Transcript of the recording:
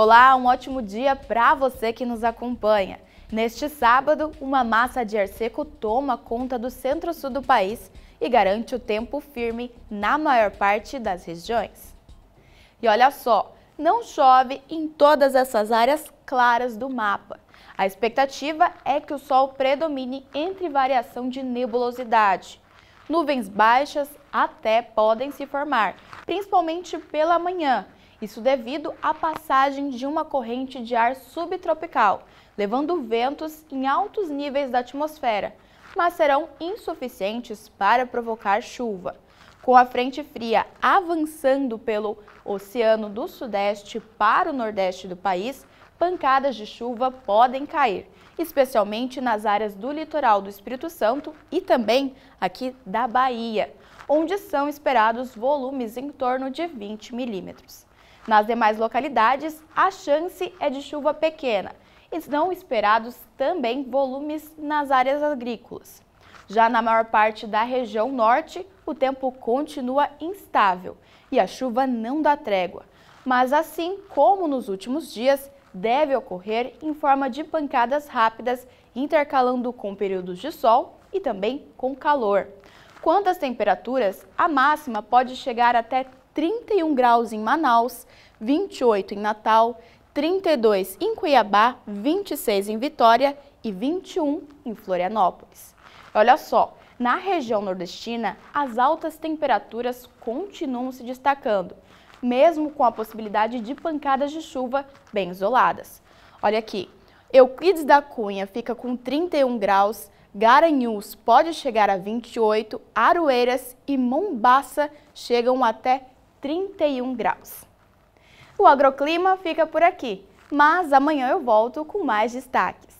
Olá, um ótimo dia para você que nos acompanha. Neste sábado, uma massa de ar seco toma conta do centro-sul do país e garante o tempo firme na maior parte das regiões. E olha só, não chove em todas essas áreas claras do mapa. A expectativa é que o sol predomine entre variação de nebulosidade. Nuvens baixas até podem se formar, principalmente pela manhã, isso devido à passagem de uma corrente de ar subtropical, levando ventos em altos níveis da atmosfera, mas serão insuficientes para provocar chuva. Com a frente fria avançando pelo Oceano do Sudeste para o Nordeste do país, pancadas de chuva podem cair, especialmente nas áreas do litoral do Espírito Santo e também aqui da Bahia, onde são esperados volumes em torno de 20 milímetros. Nas demais localidades, a chance é de chuva pequena. e não esperados também volumes nas áreas agrícolas. Já na maior parte da região norte, o tempo continua instável e a chuva não dá trégua. Mas assim como nos últimos dias, deve ocorrer em forma de pancadas rápidas, intercalando com períodos de sol e também com calor. Quanto às temperaturas, a máxima pode chegar até 31 graus em Manaus, 28 em Natal, 32 em Cuiabá, 26 em Vitória e 21 em Florianópolis. Olha só, na região nordestina, as altas temperaturas continuam se destacando, mesmo com a possibilidade de pancadas de chuva bem isoladas. Olha aqui, Euclides da Cunha fica com 31 graus, Garanhuns pode chegar a 28, Aroeiras e Mombaça chegam até 31 graus. O agroclima fica por aqui, mas amanhã eu volto com mais destaques.